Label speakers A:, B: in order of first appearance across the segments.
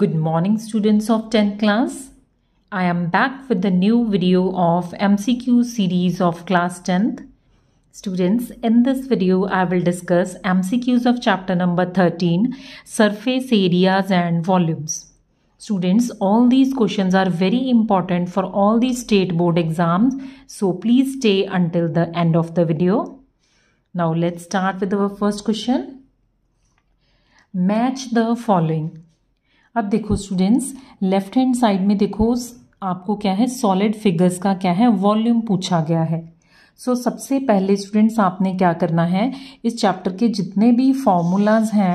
A: Good morning students of 10th class. I am back with the new video of MCQ series of class 10th. Students, in this video I will discuss MCQs of chapter number 13, surface areas and volumes. Students, all these questions are very important for all the state board exams. So please stay until the end of the video. Now let's start with our first question. Match the following अब देखो students left hand side में देखो आपको क्या है solid figures का क्या है वॉल्यूम पूछा गया है सो so, सबसे पहले स्टूडेंट्स आपने क्या करना है इस चैप्टर के जितने भी फॉर्मूलाज हैं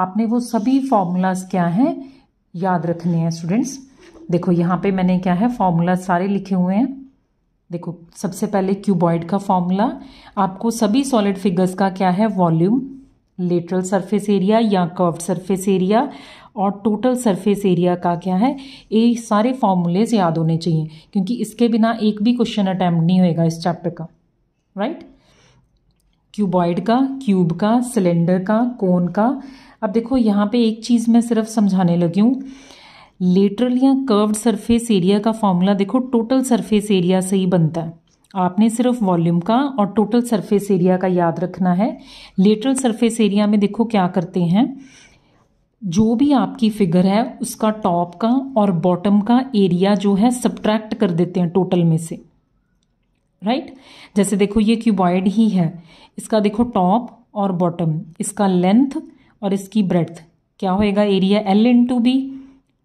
A: आपने वो सभी फॉर्मूलाज क्या हैं याद रखने हैं स्टूडेंट्स देखो यहाँ पे मैंने क्या है फॉर्मूला सारे लिखे हुए हैं देखो सबसे पहले क्यूबॉइड का फॉर्मूला आपको सभी सॉलिड फिगर्स का क्या है वॉल्यूम लेटरल सरफेस एरिया या कर्व्ड सरफेस एरिया और टोटल सरफेस एरिया का क्या है ये सारे फॉर्मूलेज याद होने चाहिए क्योंकि इसके बिना एक भी क्वेश्चन अटैम्प्ट नहीं होएगा इस चैप्टर का राइट क्यूबॉइड का क्यूब का सिलेंडर का कोन का अब देखो यहाँ पे एक चीज़ मैं सिर्फ समझाने लगी हूँ लेटरल या कर्व्ड सरफेस एरिया का फॉर्मूला देखो टोटल सरफेस एरिया से ही बनता है आपने सिर्फ वॉल्यूम का और टोटल सरफेस एरिया का याद रखना है लेटरल सरफेस एरिया में देखो क्या करते हैं जो भी आपकी फिगर है उसका टॉप का और बॉटम का एरिया जो है सब्ट्रैक्ट कर देते हैं टोटल में से राइट right? जैसे देखो ये क्यूबॉइड ही है इसका देखो टॉप और बॉटम इसका लेंथ और इसकी ब्रेथ क्या होएगा area L into B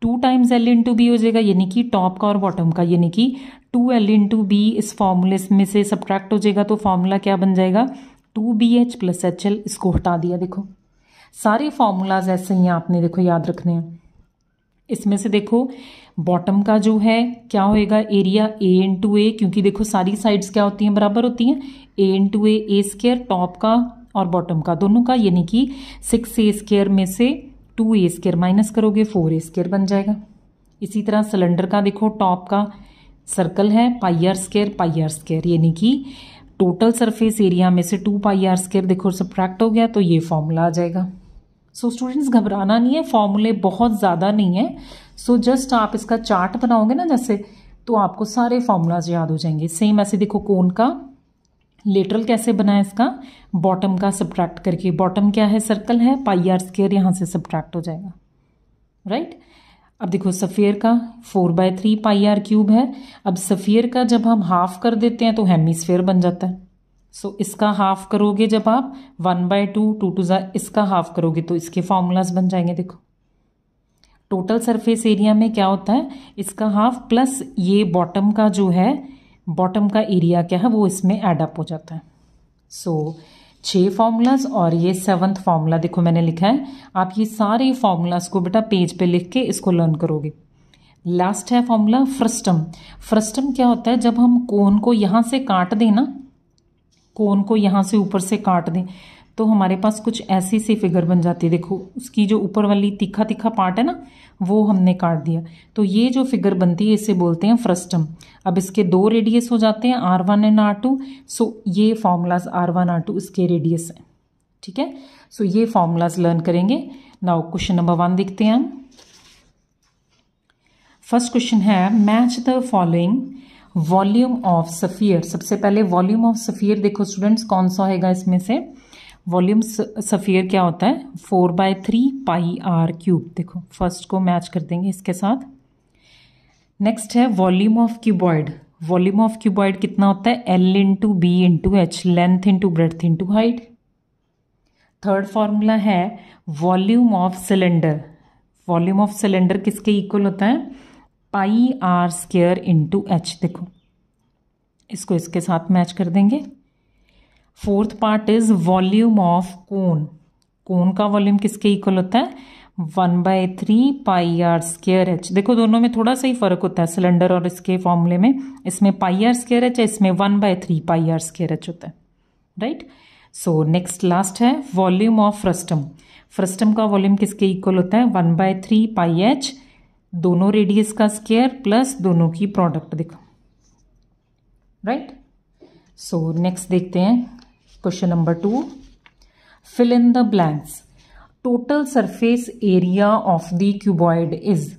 A: two times L into B हो जाएगा यानी कि टॉप का और बॉटम का यानी कि two L into B इस फॉर्मूले में से सब्ट्रैक्ट हो जाएगा तो फॉर्मूला क्या बन जाएगा two B H plus H L इसको हटा दिया देखो सारे फॉर्मूलाज ऐसे ही आपने देखो याद रखने हैं इसमें से देखो बॉटम का जो है क्या होएगा एरिया ए इन टू ए क्योंकि देखो सारी साइड्स क्या होती हैं बराबर होती हैं A into A A square top का और बॉटम का दोनों का यानी कि सिक्स ए स्केयर में से टू ए स्केयर माइनस करोगे फोर ए स्केयर बन जाएगा इसी तरह सिलेंडर का देखो टॉप का सर्कल है pi R square pi R square यानी कि टोटल सरफेस एरिया में से टू पाई आर स्केयर देखो सब्ट्रैक्ट हो गया तो ये फॉर्मूला आ जाएगा सो स्टूडेंट्स घबराना नहीं है फॉर्मूले बहुत ज़्यादा नहीं है सो so, जस्ट आप इसका चार्ट बनाओगे ना जैसे तो आपको सारे फॉर्मूलाज याद हो जाएंगे सेम ऐसे देखो कोन का लेटरल कैसे बना है इसका बॉटम का सब्ट्रैक्ट करके बॉटम क्या है सर्कल है पाई आर स्केयर यहाँ से सब्ट्रैक्ट हो जाएगा राइट right? अब देखो सफ़ेयर का four by three pi R cube है अब सफ़ेयर का जब हम हाफ कर देते हैं तो हेमी स्फेयर बन जाता है सो इसका हाफ करोगे जब आप one by two two two ज़ा इसका हाफ करोगे तो इसके फॉर्मूलाज बन जाएंगे देखो टोटल सरफेस एरिया में क्या होता है इसका हाफ प्लस ये बॉटम का जो है बॉटम का एरिया क्या है वो इसमें एडअप हो जाता है सो so, छः फार्मूलाज और ये सेवन्थ फार्मूला देखो मैंने लिखा है आप ये सारे फार्मूलाज को बेटा पेज पे लिख के इसको लर्न करोगे लास्ट है फॉर्मूला फ्रस्टम फ्रस्टम क्या होता है जब हम कोन को यहाँ से काट देना कोन को यहाँ से ऊपर से काट दें तो हमारे पास कुछ ऐसी सी फिगर बन जाती है देखो उसकी जो ऊपर वाली तीखा तीखा पार्ट है ना वो हमने काट दिया तो ये जो फिगर बनती है इसे बोलते हैं फ्रस्टम अब इसके दो रेडियस हो जाते हैं R one and R two so ये formulas R one R two इसके रेडियस हैं ठीक है सो ये फॉर्मूलाज लर्न करेंगे नाउ क्वेश्चन नंबर वन देखते हैं हम फर्स्ट क्वेश्चन है match the following volume of sphere सबसे पहले वॉल्यूम ऑफ सफ़ियर देखो स्टूडेंट्स कौन सा होगा इसमें से वॉल्यूम सफ़ियर क्या होता है four by three pi R cube देखो फर्स्ट को मैच कर देंगे इसके साथ नेक्स्ट है volume of cuboid volume of cuboid कितना होता है L into B into H length into breadth into height third formula है volume of cylinder volume of cylinder किसके इक्वल होता है pi R square into H देखो इसको इसके साथ मैच कर देंगे fourth part is volume of cone cone का वॉल्यूम किसके इक्वल होता है one by three pi R square H देखो दोनों में थोड़ा सा ही फर्क होता है सिलेंडर और इसके फॉर्मूले में इसमें पाई आर स्केयर एच है इसमें one by three pi R square H होता है राइट सो नेक्स्ट लास्ट है वॉल्यूम ऑफ फ्रस्टम फ्रस्टम का वॉल्यूम किसके इक्वल होता है one by three pi H दोनों रेडियस का स्केयर प्लस दोनों की प्रोडक्ट देखो राइट सो नेक्स्ट देखते हैं question number two fill in the blanks total surface area of the cuboid is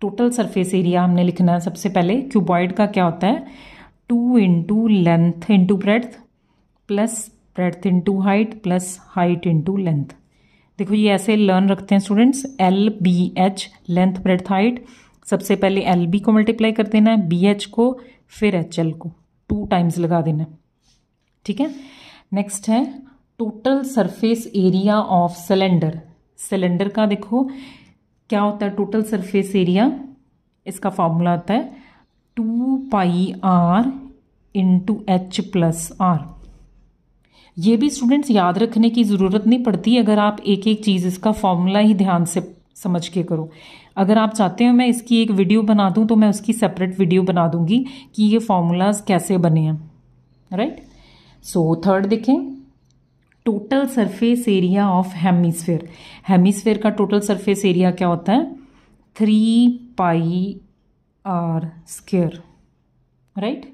A: total surface area हमने लिखना है सबसे पहले क्यूबॉइड का क्या होता है two into length into breadth plus breadth into height plus height into length देखो ये ऐसे लर्न रखते हैं students L B H length breadth height सबसे पहले एल बी को मल्टीप्लाई कर देना है बी एच को फिर एच एल को टू टाइम्स लगा देना है ठीक है नेक्स्ट है total surface area of cylinder cylinder का देखो क्या होता है टोटल सरफेस एरिया इसका फॉर्मूला होता है two pi R into H plus R ये भी स्टूडेंट्स याद रखने की ज़रूरत नहीं पड़ती अगर आप एक एक चीज़ इसका फॉर्मूला ही ध्यान से समझ के करो अगर आप चाहते हो मैं इसकी एक वीडियो बना दूं तो मैं उसकी सेपरेट वीडियो बना दूंगी कि ये फॉर्मूलाज कैसे बने हैं राइट सो थर्ड देखें total surface area of hemisphere hemisphere का टोटल सरफेस एरिया क्या होता है three pi R square right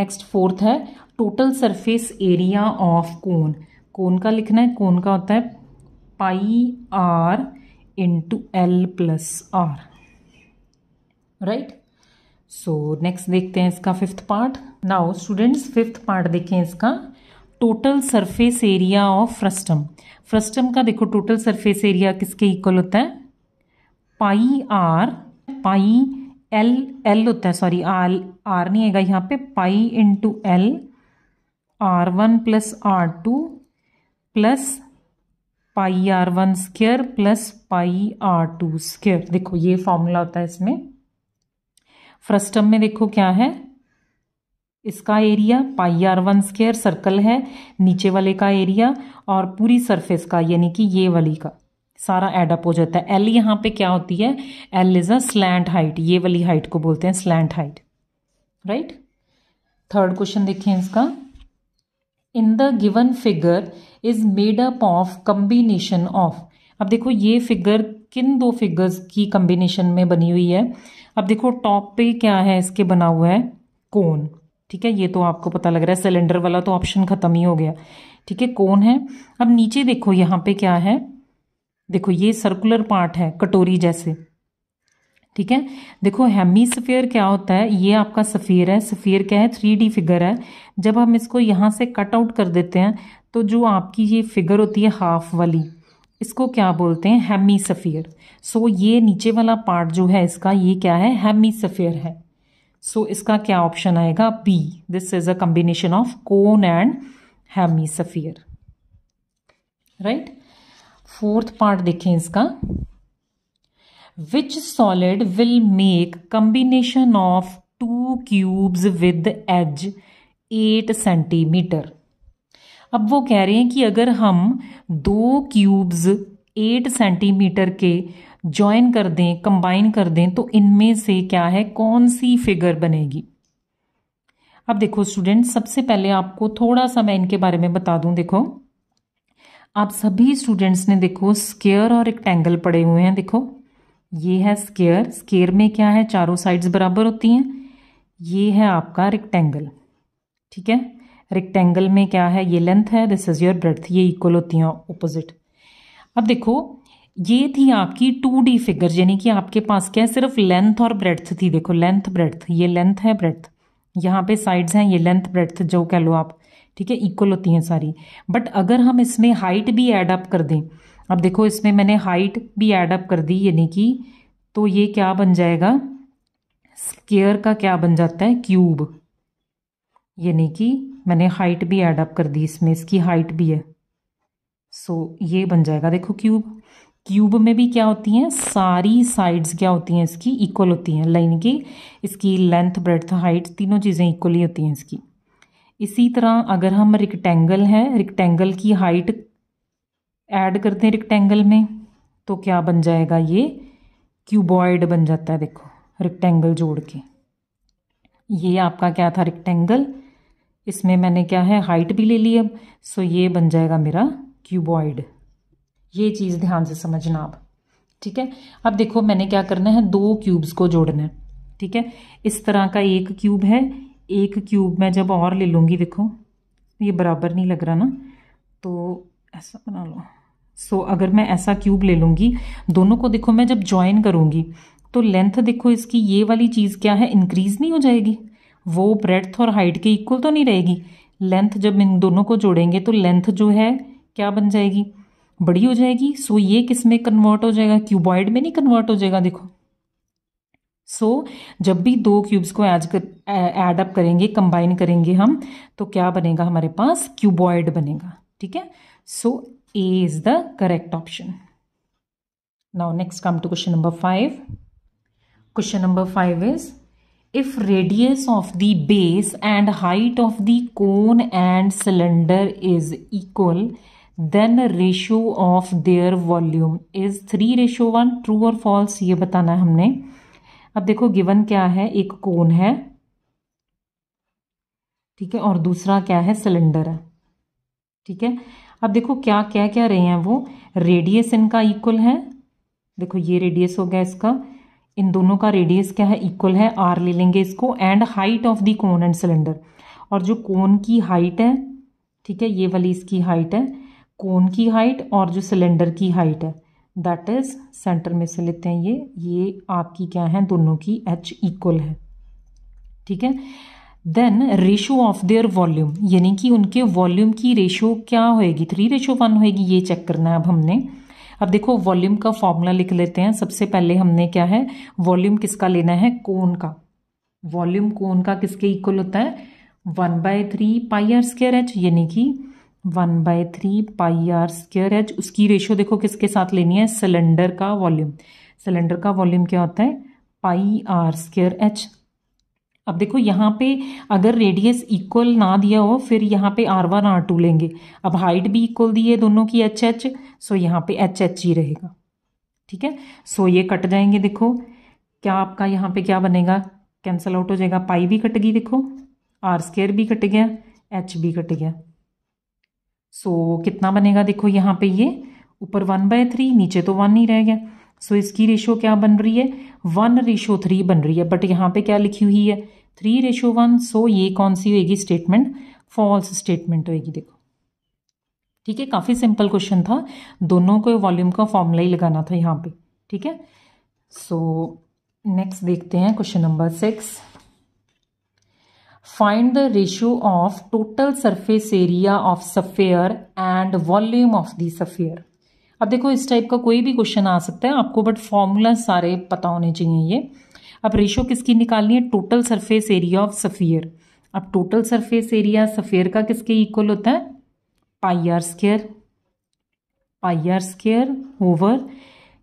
A: next fourth है total surface area of cone cone का लिखना है कोन का होता है pi R into L plus R right so next देखते हैं इसका fifth part now students fifth part देखें इसका total surface area of frustum frustum का देखो टोटल सरफेस एरिया किसके इक्वल होता है pi R pi L L होता है सॉरी आर आर नहीं आएगा यहाँ पे pi into L R one plus R two plus pi are one square plus pi are two square देखो ये फॉर्मूला होता है इसमें फर्स्ट टर्म में देखो क्या है इसका area pi are one square circle है नीचे वाले का एरिया और पूरी सरफेस का यानी कि ये वाली का सारा एडअप हो जाता है एल यहाँ पे क्या होती है L is a slant height ये वाली हाइट को बोलते हैं slant height right third question देखें इसका in the given figure is made up of combination of अब देखो ये फिगर किन दो फिगर्स की कम्बिनेशन में बनी हुई है अब देखो टॉप पे क्या है इसके बना हुआ है कोन ठीक है ये तो आपको पता लग रहा है सिलेंडर वाला तो ऑप्शन खत्म ही हो गया ठीक है कोन है अब नीचे देखो यहाँ पे क्या है देखो ये सर्कुलर पार्ट है कटोरी जैसे ठीक है देखो हेमी सफ़ेयर क्या होता है ये आपका सफ़ेयर है सफ़ेयर क्या है थ्री डी फिगर है जब हम इसको यहाँ से कट आउट कर देते हैं तो जो आपकी ये फिगर होती है हाफ वाली इसको क्या बोलते हैं हेमी सफ़ेयर सो ये नीचे वाला पार्ट जो है इसका ये क्या है हेमी सफ़ेयर है सो so, इसका क्या ऑप्शन आएगा B this is a combination of cone and hemi sphere right fourth part देखें इसका which solid will make combination of two cubes with edge eight centimetre अब वो कह रहे हैं कि अगर हम दो क्यूब्स एट सेंटीमीटर के ज्वाइन कर दें कंबाइन कर दें तो इनमें से क्या है कौन सी फिगर बनेगी अब देखो स्टूडेंट सबसे पहले आपको थोड़ा सा मैं इनके बारे में बता दूं देखो आप सभी स्टूडेंट्स ने देखो स्केयर और रेक्टेंगल पड़े हुए हैं देखो ये है स्केयर स्केयर में क्या है चारों साइड्स बराबर होती हैं ये है आपका रिक्टेंगल ठीक है रिक्टेंगल में क्या है ये लेंथ है दिस इज़ योर ब्रेथ ये इक्वल होती हैं ऑपोजिट अब देखो ये थी आपकी टू डी फिगर यानी कि आपके पास क्या है सिर्फ लेंथ और ब्रेथ थी देखो लेंथ ब्रेथ ये लेंथ है ब्रेथ यहाँ पे साइड्स हैं ये लेंथ ब्रेथ जो कह लो आप ठीक है इक्वल होती हैं सारी बट अगर हम इसमें हाइट भी एडअप कर दें अब देखो इसमें मैंने हाइट भी एडअप कर दी यानी कि तो ये क्या बन जाएगा स्केयर का क्या बन जाता है क्यूब यानी कि मैंने हाइट भी एडअप कर दी इसमें इसकी हाइट भी है सो so, ये बन जाएगा देखो क्यूब क्यूब में भी क्या होती हैं सारी साइड्स क्या होती हैं इसकी इक्वल होती हैं लाइन की इसकी लेंथ ब्रेथ हाइट तीनों चीज़ें इक्वली होती हैं इसकी इसी तरह अगर हम रिक्टेंगल हैं रिक्टेंगल की हाइट ऐड कर दें रिक्टेंगल में तो क्या बन जाएगा ये क्यूबॉइड बन जाता है देखो रिक्टेंगल जोड़ के ये आपका क्या था रिक्टेंगल इसमें मैंने क्या है हाइट भी ले ली अब सो ये बन जाएगा मेरा क्यूबॉइड ये चीज़ ध्यान से समझना आप ठीक है अब देखो मैंने क्या करना है दो क्यूब्स को जोड़ना है ठीक है इस तरह का एक क्यूब है एक क्यूब मैं जब और ले लूँगी देखो ये बराबर नहीं लग रहा ना तो ऐसा बना लो सो so, अगर मैं ऐसा क्यूब ले लूँगी दोनों को देखो मैं जब ज्वाइन करूँगी तो लेंथ देखो इसकी ये वाली चीज़ क्या है इंक्रीज़ नहीं हो जाएगी वो ब्रेड्थ और हाइट के इक्वल तो नहीं रहेगी लेंथ जब इन दोनों को जोड़ेंगे तो लेंथ जो है क्या बन जाएगी बड़ी हो जाएगी सो so, ये किस में कन्वर्ट हो जाएगा क्यूबॉइड में नहीं कन्वर्ट हो जाएगा देखो सो so, जब भी दो क्यूब्स को एज कर एड अप करेंगे कंबाइन करेंगे हम तो क्या बनेगा हमारे पास क्यूबॉइड बनेगा ठीक है सो so, A is the correct option. Now next come to question number 5. Question number 5 is if radius of the base and height of the cone and cylinder is equal then ratio of their volume is 3 ratio 1 true or false ये बताना है हमने अब देखो given क्या है एक cone है ठीक है और दूसरा क्या है सिलेंडर है ठीक है अब देखो क्या क्या क्या रहे हैं वो रेडियस इनका इक्वल है देखो ये रेडियस हो गया इसका इन दोनों का रेडियस क्या है इक्वल है आर ले लेंगे इसको and height of the cone and cylinder और जो कोन की हाइट है ठीक है ये वाली इसकी हाइट है कोन की हाइट और जो सिलेंडर की हाइट है दैट इज सेंटर में से लेते हैं ये ये आपकी क्या है दोनों की एच इक्वल है ठीक है then ratio of their volume यानी कि उनके वॉल्यूम की रेशो क्या होएगी थ्री रेशो वन होएगी ये चेक करना है अब हमने अब देखो वॉल्यूम का फॉर्मूला लिख लेते हैं सबसे पहले हमने क्या है वॉल्यूम किसका लेना है कोन का वॉल्यूम कोन का किसके इक्वल होता है one by three pi R square H यानी कि one by three pi R square H उसकी रेशियो देखो किसके साथ लेनी है सिलेंडर का वॉल्यूम सिलेंडर का वॉल्यूम क्या होता है पाई आर स्केयर एच अब देखो यहाँ पे अगर रेडियस इक्वल ना दिया हो फिर यहाँ पे आर वन आर टू लेंगे अब हाइट भी इक्वल दी है दोनों की एच एच सो यहाँ पे एच एच ही रहेगा ठीक है सो ये कट जाएंगे देखो क्या आपका यहाँ पे क्या बनेगा कैंसल आउट हो जाएगा पाई भी कट गई देखो आर स्केयर भी कट गया एच भी कट गया सो कितना बनेगा देखो यहाँ पे ये ऊपर वन बाय थ्री नीचे तो वन ही रह गया सो इसकी रेशो क्या बन रही है वन रेशो थ्री बन रही है बट यहाँ पे क्या लिखी हुई है थ्री रेशो वन सो ये कौन सी होएगी स्टेटमेंट फॉल्स स्टेटमेंट होएगी देखो ठीक है काफ़ी सिंपल क्वेश्चन था दोनों को वॉल्यूम का फॉर्मूला ही लगाना था यहाँ पे ठीक है सो नेक्स्ट देखते हैं question number six find the ratio of total surface area of sphere and volume of the sphere अब देखो इस टाइप का कोई भी क्वेश्चन आ सकता है आपको बट फॉर्मूला सारे पता होने चाहिए ये अब रेशो किसकी निकालनी है total surface area of sphere अब टोटल सरफेस एरिया सफ़ेयर का किसके इक्वल होता है pi R square pi R square over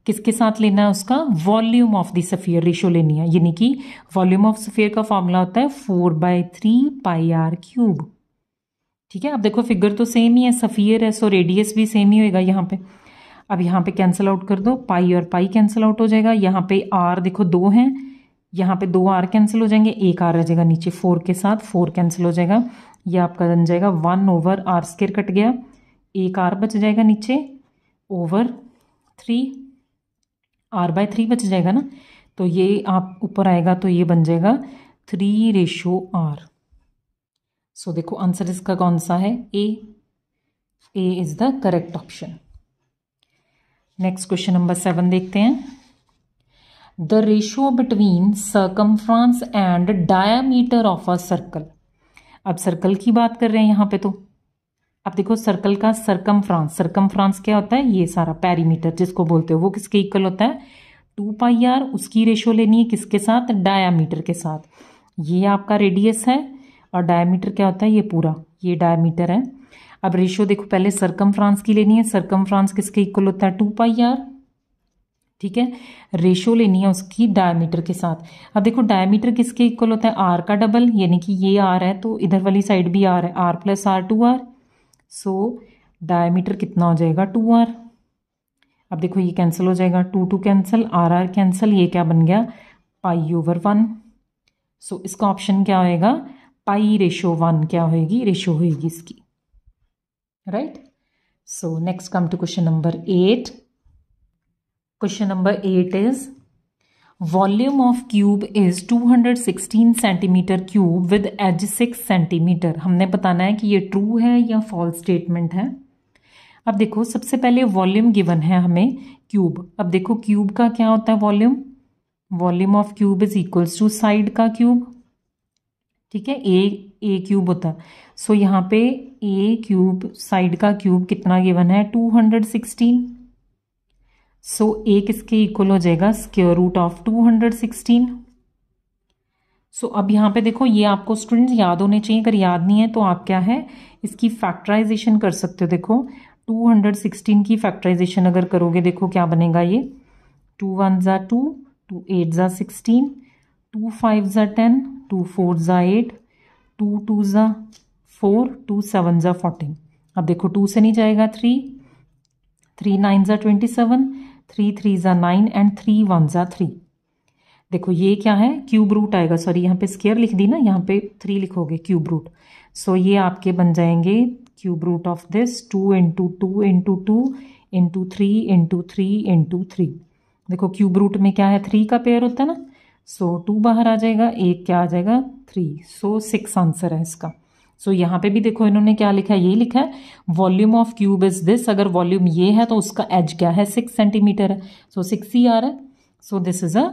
A: किसके साथ लेना है उसका volume of the sphere ratio लेनी है यानी कि वॉल्यूम ऑफ सफ़ियर का फॉर्मूला होता है four by three pi R cube ठीक है अब देखो फिगर तो सेम ही है सफ़ियर है सो रेडियस भी सेम ही होएगा यहाँ पे अब यहाँ पे कैंसिल आउट कर दो पाई और पाई कैंसिल आउट हो जाएगा यहाँ पे आर देखो दो हैं यहाँ पे दो आर कैंसिल हो जाएंगे एक आर रह जाएगा नीचे फोर के साथ फोर कैंसिल हो जाएगा ये आपका बन जाएगा one over R square cut गया एक आर बच जाएगा नीचे over three R by three बच जाएगा ना तो ये आप ऊपर आएगा तो ये बन जाएगा थ्री रेशो आर सो देखो आंसर इसका कौन सा है A A is the correct option next question number seven देखते हैं the ratio between circumference and diameter of a circle अब सर्कल की बात कर रहे हैं यहाँ पे तो अब देखो सर्कल का सर्कम्फ्रांस सर्कम्फ्रांस क्या होता है ये सारा पैरीमीटर जिसको बोलते हो वो किसके इक्वल होता है टू पाई आर उसकी रेशियो लेनी है किसके साथ डायामीटर के साथ ये आपका रेडियस है और डायामीटर क्या होता है ये पूरा ये डायामीटर है अब रेशो देखो पहले सरकम फ्रांस की लेनी है सरकम फ्रांस किसके इक्वल होता है टू पाई आर ठीक है रेशो लेनी है उसकी डायमीटर के साथ अब देखो डायमीटर किसके इक्वल होता है आर का डबल यानी कि ये आर है तो इधर वाली साइड भी आर है R plus R two R so diameter कितना हो जाएगा टू आर अब देखो ये कैंसिल हो जाएगा two two cancel R R cancel ये क्या बन गया पाई ओवर वन सो इसका ऑप्शन क्या होएगा पाई रेशो वन क्या होएगी रेशो होएगी इसकी right so next come to question number 8 question number 8 is volume of cube is 216 cm cube with edge 6 centimetre हमने बताना है कि ये ट्रू है या फॉल्स स्टेटमेंट है अब देखो सबसे पहले वॉल्यूम गिवन है हमें क्यूब अब देखो क्यूब का क्या होता है volume volume of cube is equals to side का क्यूब ठीक है ए ए क्यूब होता है सो so, यहाँ पे ए क्यूब साइड का क्यूब कितना गिवन है two hundred sixteen so A किसके इक्वल हो जाएगा square root of two hundred sixteen so अब यहाँ पे देखो ये आपको स्टूडेंट्स याद होने चाहिए अगर याद नहीं है तो आप क्या है इसकी फैक्टराइजेशन कर सकते हो देखो 216 की फैक्टराइजेशन अगर करोगे देखो क्या बनेगा ये टू वन ज़ा टू टू एट ज़ा सिक्सटीन टू फाइव ज़ा टेन टू फोर ज़ा एट टू टू ज़ा फोर टू सेवन ज़ा फोर्टीन अब देखो टू से नहीं जाएगा थ्री थ्री नाइन ज़ा ट्वेंटी सेवन थ्री थ्री ज़ा नाइन एंड थ्री वन ज़ा थ्री देखो ये क्या है क्यूब रूट आएगा सॉरी यहाँ पे स्केयर लिख दी ना यहाँ पे थ्री लिखोगे क्यूब रूट सो ये आपके बन जाएंगे cube root of this two into two into two into three into three into three देखो क्यूब रूट में क्या है थ्री का पेयर होता है ना सो so, टू बाहर आ जाएगा एक क्या आ जाएगा थ्री सो सिक्स आंसर है इसका सो so, यहाँ पे भी देखो इन्होंने क्या लिखा है यही लिखा है volume of cube is this अगर वॉल्यूम ये है तो उसका एज क्या है सिक्स सेंटीमीटर है सो सिक्स ही आ रहा है so this is a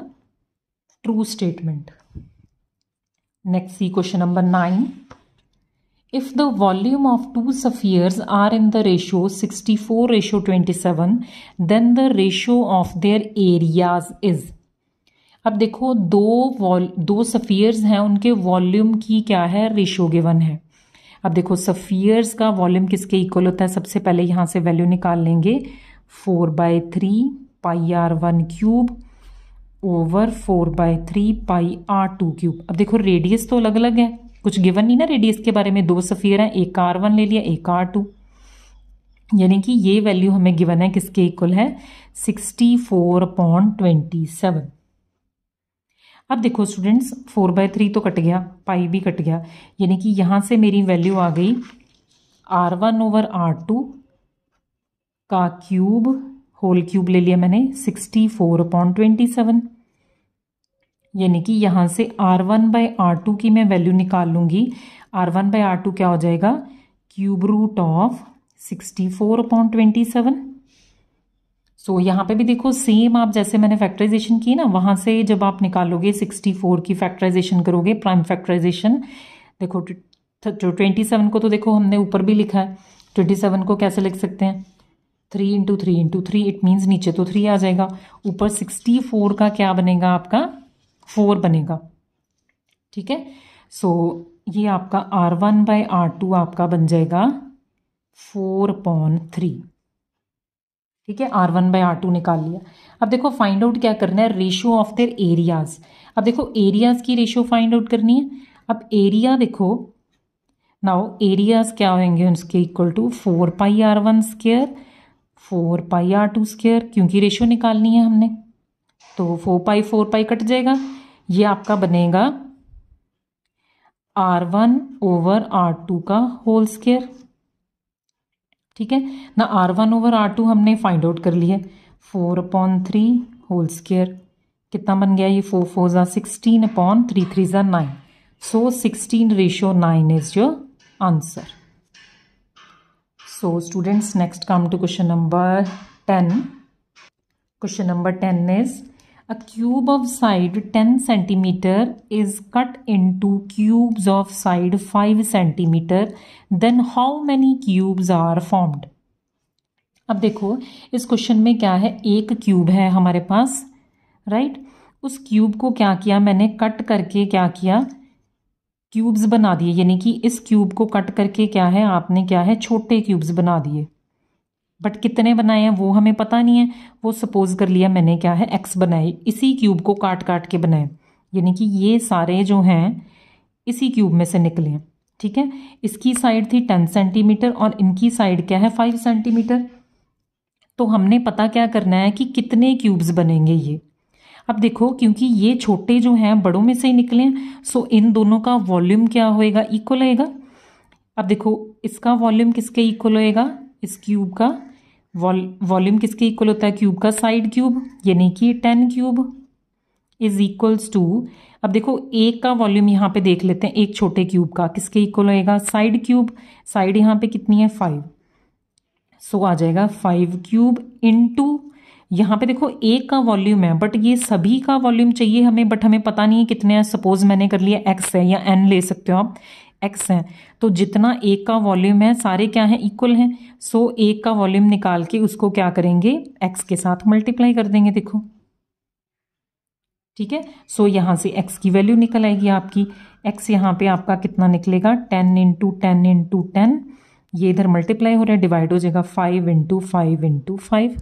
A: true statement next C question number nine if the volume of two spheres are in the ratio sixty four ratio twenty seven then the ratio of their areas is अब देखो दो wall दो सफ़ियर्स हैं उनके volume की क्या है ratio given है अब देखो सफ़ियर्स का वॉल्यूम किसके इक्वल होता है सबसे पहले यहाँ से वैल्यू निकाल लेंगे four by three pi are one cube over four by three pi are two cube अब देखो रेडियस तो अलग अलग है कुछ गिवन नहीं ना रेडियस के बारे में दो सफ़ियर हैं एक आर वन ले लिया एक आर टू यानी कि ये वैल्यू हमें गिवन है किसके इक्वल है sixty four upon twenty seven अब देखो स्टूडेंट्स फोर बाय थ्री तो कट गया पाई भी कट गया यानी कि यहाँ से मेरी वैल्यू आ गई r one over r two का क्यूब होल क्यूब ले लिया मैंने sixty four upon twenty seven यानी कि यहाँ से r one by r two की मैं वैल्यू निकाल लूँगी r one by r two क्या हो जाएगा cube root of sixty four upon twenty seven so so, यहाँ पे भी देखो सेम आप जैसे मैंने फैक्टराइजेशन की ना वहाँ से जब आप निकालोगे 64 की फैक्टराइजेशन करोगे प्राइम फैक्टराइजेशन देखो जो 27 को तो देखो हमने ऊपर भी लिखा है 27 को कैसे लिख सकते हैं three into three into three it means नीचे तो थ्री आ जाएगा ऊपर 64 का क्या बनेगा आपका फोर बनेगा ठीक है सो so, ये आपका r one by r two आपका बन जाएगा फोर पॉन थ्री ठीक है r one by r two निकाल लिया अब देखो फाइंड आउट क्या करना है रेशियो ऑफ देयर एरियाज अब देखो एरियाज की रेशियो फाइंड आउट करनी है अब एरिया देखो नाउ एरियाज क्या होंगे उसके equal to four pi are one square four pi are two square क्योंकि रेशियो निकालनी है हमने तो four pi four pi cut जाएगा ये आपका बनेगा r one over r two का होल स्केयर ठीक है ना r one over r two हमने फाइंड आउट कर लिया four upon three whole square कितना बन गया ये फोर फोर ज़ा सिक्सटीन अपॉन थ्री थ्री ज़ा nine so sixteen ratio nine is your answer so students next come to question number ten question number ten is A cube of side 10 centimeter is cut into cubes of side 5 centimeter. Then how many cubes are formed? अब देखो इस question में क्या है एक cube है हमारे पास right उस क्यूब को क्या किया मैंने कट करके क्या किया क्यूब्स बना दिए यानी कि इस क्यूब को कट करके क्या है आपने क्या है छोटे क्यूब्स बना दिए बट कितने बनाए हैं वो हमें पता नहीं है वो सपोज कर लिया मैंने क्या है एक्स बनाए इसी क्यूब को काट काट के बनाए यानी कि ये सारे जो हैं इसी क्यूब में से निकले हैं ठीक है इसकी साइड थी टेन सेंटीमीटर और इनकी साइड क्या है फाइव सेंटीमीटर तो हमने पता क्या करना है कि कितने क्यूब्स बनेंगे ये अब देखो क्योंकि ये छोटे जो हैं बड़ों में से ही निकले हैं सो इन दोनों का वॉल्यूम क्या होएगा इक्वल होएगा अब देखो इसका वॉल्यूम किसके इक्वल होएगा इस क्यूब का वॉल्यूम किसके इक्वल होता है क्यूब का साइड क्यूब यानी कि ten cube is equals to अब देखो एक का वॉल्यूम यहाँ पे देख लेते हैं एक छोटे क्यूब का किसके इक्वल होएगा साइड क्यूब साइड यहाँ पे कितनी है फाइव सो so, आ जाएगा फाइव क्यूब इन टू यहाँ पे देखो एक का वॉल्यूम है बट ये सभी का वॉल्यूम चाहिए हमें बट हमें पता नहीं है कितने हैं सपोज मैंने कर लिया एक्स है या एन ले सकते हो आप एक्स है तो जितना ए का वॉल्यूम है सारे क्या हैं इक्वल हैं सो ए का वॉल्यूम निकाल के उसको क्या करेंगे एक्स के साथ मल्टीप्लाई कर देंगे देखो ठीक है सो यहाँ से एक्स की वैल्यू निकल आएगी आपकी एक्स यहाँ पे आपका कितना निकलेगा ten into ten into ten ये इधर मल्टीप्लाई हो रहा है डिवाइड हो जाएगा five into five into five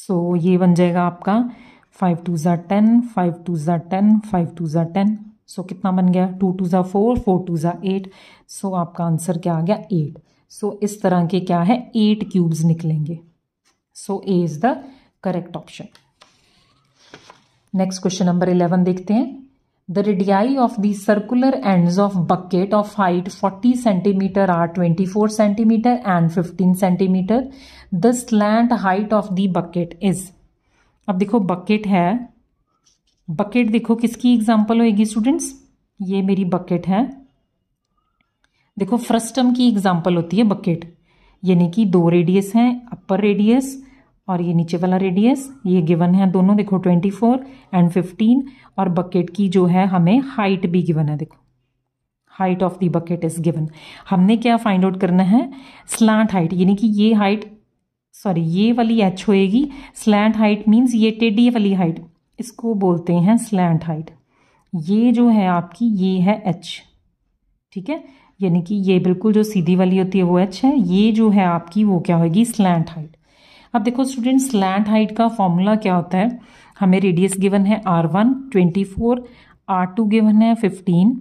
A: so ये बन जाएगा आपका फाइव टू ज़ा टेन फाइव टू ज़ा टेन फाइव टू ज़ा टेन सो so, कितना बन गया टू टू ज़ा फोर फोर टू ज़ा एट सो आपका आंसर क्या आ गया एट सो so, इस तरह के क्या है एट क्यूब्स निकलेंगे so A is the correct option next question number eleven देखते हैं The of the circular end of bucket of height forty 40 r twenty 24 centimetre and 15 centimetre the slant height of the bucket is अब देखो bucket है bucket देखो किसकी example होएगी students ये मेरी बकेट है देखो फ्रस्टम की एग्जाम्पल होती है बकेट यानी कि दो रेडियस हैं अपर रेडियस और ये नीचे वाला रेडियस ये गिवन है दोनों देखो ट्वेंटी फोर एंड फिफ्टीन और बकेट की जो है हमें हाइट भी गिवन है देखो height of the bucket is given हमने क्या फाइंड आउट करना है स्लैंट हाइट यानी कि ये हाइट सॉरी ये वाली एच होएगी स्लैंट हाइट मीन्स ये टेडी वाली हाइट इसको बोलते हैं स्लैंट हाइट ये जो है आपकी ये है एच ठीक है यानी कि ये बिल्कुल जो सीधी वाली होती है वो एच है ये जो है आपकी वो क्या होगी स्लैंट हाइट अब देखो स्टूडेंट स्लैंट हाइट का फॉर्मूला क्या होता है हमें रेडियस गिवन है r one twenty four r two given है फिफ्टीन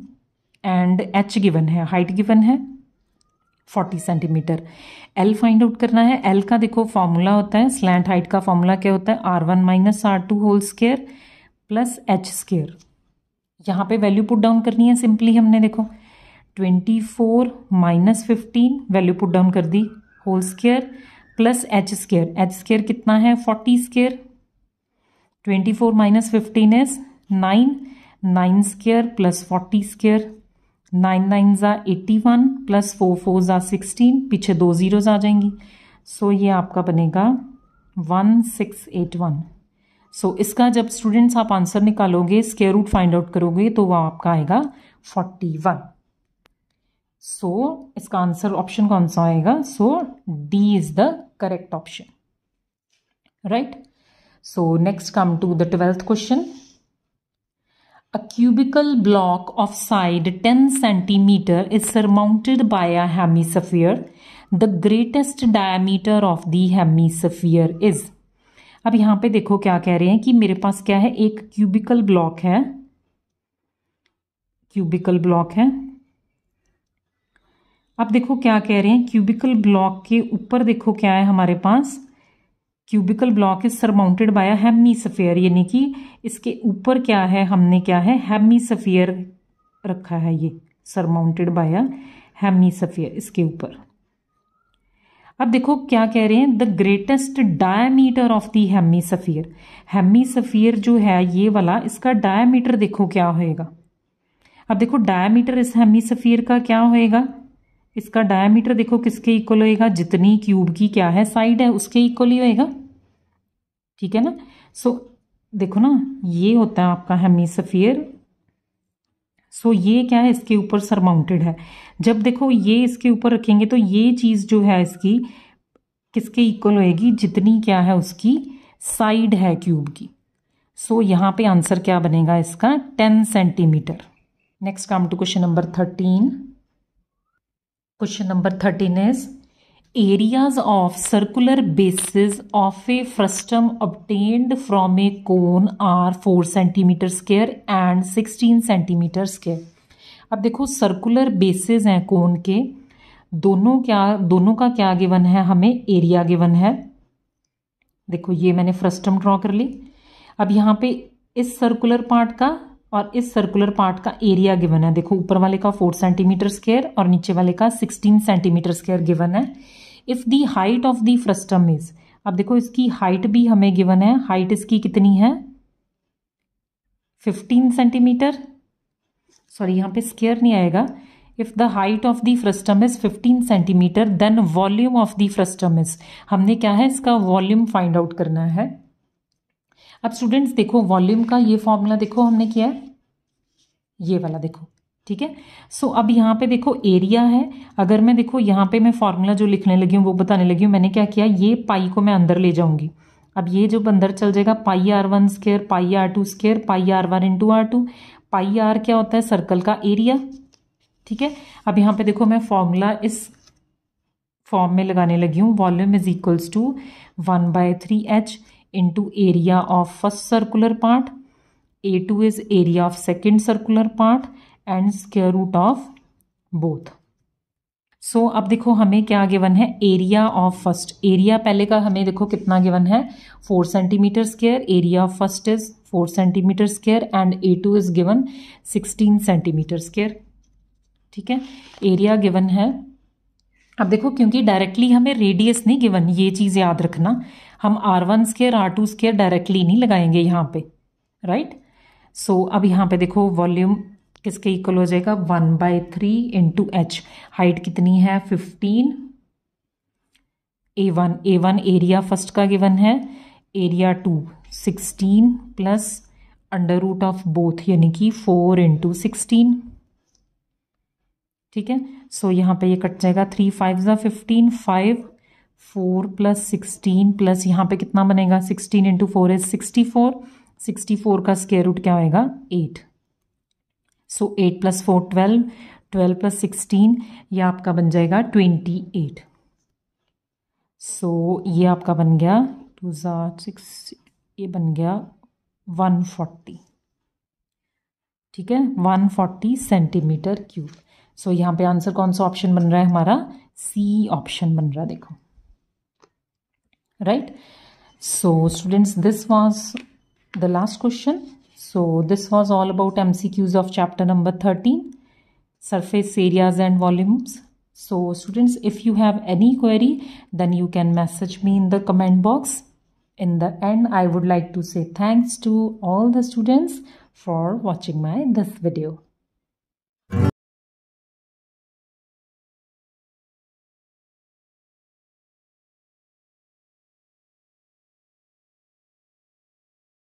A: एंड एच गिवन है हाइट गिवन है forty centimetre L find out करना है एल का देखो फॉर्मूला होता है स्लैंट हाइट का फॉर्मूला क्या होता है r one minus r two whole square plus H square यहाँ पे वैल्यू पुट डाउन करनी है सिंपली हमने देखो twenty four minus fifteen value put down कर दी whole square plus H square H square कितना है forty square twenty four minus fifteen is nine nine square plus forty square nine nine ज़ा eighty one plus four four ज़ा sixteen पीछे दो zeros आ जाएंगी सो so, ये आपका बनेगा one six eight one so इसका जब स्टूडेंट्स आप आंसर निकालोगे स्केयर रूट फाइंड आउट करोगे तो वह आपका आएगा फोर्टी वन सो इसका आंसर ऑप्शन कौन सा आएगा so D is the correct option right so next come to the twelfth question A cubical block of side 10 cm is surmounted by a hemisphere. The greatest diameter of the hemisphere is. अब यहां पे देखो क्या कह रहे हैं कि मेरे पास क्या है एक क्यूबिकल ब्लॉक है क्यूबिकल ब्लॉक है अब देखो क्या कह रहे हैं क्यूबिकल ब्लॉक के ऊपर देखो क्या है हमारे पास cubical block is surmounted by hemisphere यानी कि इसके ऊपर क्या है हमने क्या है हैमी सफ़ेयर रखा है ये सरमाउंटेड बाय अमी सफ़ेयर इसके ऊपर अब देखो क्या कह रहे हैं the greatest diameter of the hemisphere hemisphere जो है ये वाला इसका डायमीटर देखो क्या होएगा अब देखो डायमीटर इस हैमी सफियर का क्या होएगा इसका डायमीटर देखो किसके इक्वल होएगा जितनी क्यूब की क्या है साइड है उसके इक्वल ही होएगा ठीक है ना सो देखो ना ये होता है आपका सफियर सो ये क्या है इसके ऊपर सरमाउंटेड है जब देखो ये इसके ऊपर रखेंगे तो ये चीज़ जो है इसकी किसके इक्वल होएगी जितनी क्या है उसकी साइड है क्यूब की सो so, यहाँ पे आंसर क्या बनेगा इसका ten centimetre next come to question number thirteen question number thirteen is areas of circular bases of a frustum obtained from a cone are four centimetre square and sixteen centimetre square अब देखो circular basis हैं कोन के दोनों क्या दोनों का क्या given है हमें एरिया गिवन है देखो ये मैंने फ्रस्टम ड्रॉ कर ली अब यहाँ पे इस सर्कुलर पार्ट का और इस सर्कुलर पार्ट का एरिया गिवन है देखो ऊपर वाले का फोर सेंटीमीटर स्केयर और नीचे वाले का सिक्सटीन सेंटीमीटर स्केयर गिवन है if the height of the frustum is अब देखो इसकी हाइट भी हमें गिवन है हाइट इसकी कितनी है फिफ्टीन सेंटीमीटर सॉरी यहाँ पे स्केयर नहीं आएगा if the height of the frustum is 15 centimetre then volume of the frustum is हमने क्या है इसका वॉल्यूम फाइंड आउट करना है अब स्टूडेंट्स देखो वॉल्यूम का ये फॉर्मूला देखो हमने किया है ये वाला देखो ठीक है सो अब यहाँ पे देखो एरिया है अगर मैं देखो यहाँ पे मैं फॉर्मूला जो लिखने लगी हूँ वो बताने लगी हूँ मैंने क्या किया ये पाई को मैं अंदर ले जाऊँगी अब ये जो अंदर चल जाएगा pi are one square pi are two square pi are one into r two pi r क्या होता है सर्कल का एरिया ठीक है अब यहाँ पे देखो मैं फॉर्मूला इस फॉर्म में लगाने लगी हूँ volume is equals to one by three H area of first circular part A two is area of second circular part and square root of both so अब देखो हमें क्या गिवन है एरिया ऑफ फर्स्ट एरिया पहले का हमें देखो कितना गिवन है four centimetre square area of first is four centimetre square and A two is given sixteen centimetre square ठीक है एरिया गिवन है अब देखो क्योंकि डायरेक्टली हमें रेडियस नहीं गिवन ये चीज़ याद रखना हम r one square r two square directly नहीं लगाएंगे यहाँ पे राइट right? सो so, अब यहाँ पे देखो वॉल्यूम किसके इक्वल हो जाएगा one by three into H height कितनी है fifteen A one A one area first का गिवन है area two sixteen plus under root of both यानी कि फोर इंटू सिक्सटीन ठीक है सो यहाँ पे ये कट जाएगा थ्री फाइव ज़ा fifteen five four plus sixteen plus यहाँ पे कितना बनेगा sixteen into four is sixty four sixty four का स्केयर रूट क्या होएगा eight so eight plus four twelve twelve plus sixteen ये आपका बन जाएगा ट्वेंटी एट सो ये आपका बन गया टू ज़ा सिक्स ये बन गया वन फोर्टी ठीक है one forty centimetre cube so यहाँ पे आंसर कौन सा ऑप्शन बन रहा है हमारा सी ऑप्शन बन रहा है देखो right so students this was the last question so this was all about Qs of chapter number thirteen surface areas and volumes so students if you have any query then you can message me in the comment box in the end I would like to say thanks to all the students for watching my this video